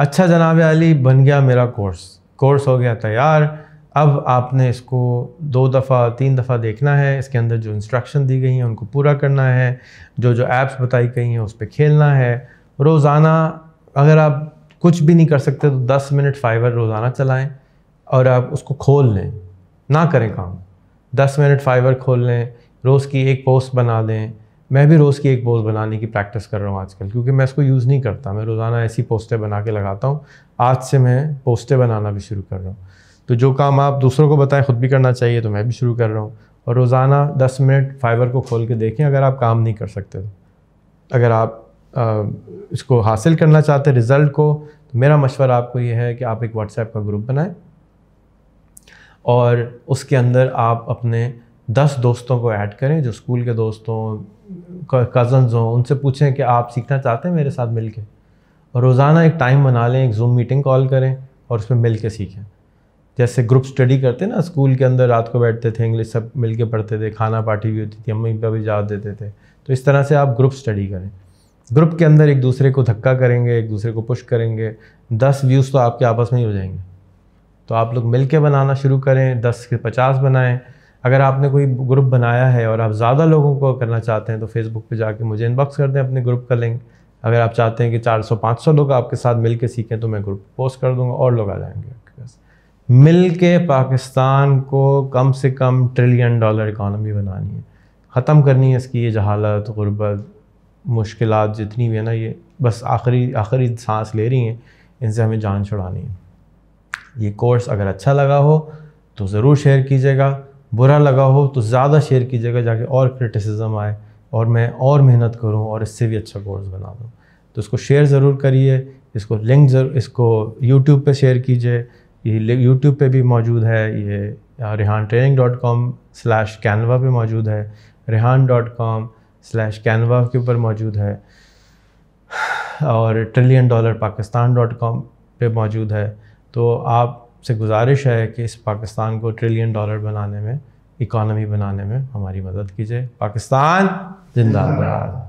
अच्छा जनाब अली बन गया मेरा कोर्स कोर्स हो गया तैयार अब आपने इसको दो दफ़ा तीन दफ़ा देखना है इसके अंदर जो इंस्ट्रक्शन दी गई हैं उनको पूरा करना है जो जो ऐप्स बताई गई हैं उस पर खेलना है रोज़ाना अगर आप कुछ भी नहीं कर सकते तो दस मिनट फाइवर रोज़ाना चलाएँ और आप उसको खोल लें ना करें काम दस मिनट फाइवर खोल लें रोज़ की एक पोस्ट बना दें मैं भी रोज़ की एक पोस्ट बनाने की प्रैक्टिस कर रहा हूँ आजकल क्योंकि मैं इसको यूज़ नहीं करता मैं रोज़ाना ऐसी पोस्टें बना के लगाता हूँ आज से मैं पोस्टें बनाना भी शुरू कर रहा हूँ तो जो काम आप दूसरों को बताएं खुद भी करना चाहिए तो मैं भी शुरू कर रहा हूँ और रोज़ाना दस मिनट फाइबर को खोल के देखें अगर आप काम नहीं कर सकते तो अगर आप आ, इसको हासिल करना चाहते रिज़ल्ट को तो मेरा मशवरा आपको ये है कि आप एक व्हाट्सएप का ग्रुप बनाएं और उसके अंदर आप अपने दस दोस्तों को ऐड करें जो स्कूल के दोस्तों कज़न्स हों उनसे पूछें कि आप सीखना चाहते हैं मेरे साथ मिल के और रोज़ाना एक टाइम बना लें एक जूम मीटिंग कॉल करें और उसमें मिल के सीखें जैसे ग्रुप स्टडी करते ना स्कूल के अंदर रात को बैठते थे इंग्लिश सब मिल के पढ़ते थे खाना पार्टी भी होती थी अम्मी भी इजाज़त देते थे तो इस तरह से आप ग्रुप स्टडी करें ग्रुप के अंदर एक दूसरे को धक्का करेंगे एक दूसरे को पुश करेंगे दस व्यूज़ तो आपके आपस में ही हो जाएंगे तो आप लोग मिल के बनाना शुरू करें दस के पचास बनाएँ अगर आपने कोई ग्रुप बनाया है और आप ज़्यादा लोगों को करना चाहते हैं तो फेसबुक पे जाके मुझे इनबॉक्स कर दें अपने ग्रुप का लिंक अगर आप चाहते हैं कि 400-500 लोग आपके साथ मिल के सीखें तो मैं ग्रुप पोस्ट कर दूंगा और लोग आ जाएंगे आपके पास मिल के पाकिस्तान को कम से कम ट्रिलियन डॉलर इकानमी बनानी है ख़त्म करनी है इसकी ये जहालत गुर्बत मुश्किल जितनी भी है ना ये बस आखिरी आखिरी सांस ले रही हैं इनसे हमें जान छुड़ानी है ये कोर्स अगर अच्छा लगा हो तो ज़रूर शेयर कीजिएगा बुरा लगा हो तो ज़्यादा शेयर की जगह जाके और क्रिटिसिज्म आए और मैं और मेहनत करूँ और इससे भी अच्छा कोर्स बना दूँ तो इसको शेयर ज़रूर करिए इसको लिंक ज़रूर इसको यूट्यूब पे शेयर कीजिए ये यूट्यूब पे भी मौजूद है ये Rihan training dot com slash Canva पर मौजूद है Rihan dot com slash Canva के ऊपर मौजूद है और trillion dollar Pakistan dot com पर मौजूद है तो आप से गुजारिश है कि इस पाकिस्तान को ट्रिलियन डॉलर बनाने में इकॉनमी बनाने में हमारी मदद कीजिए पाकिस्तान जिंदाबाद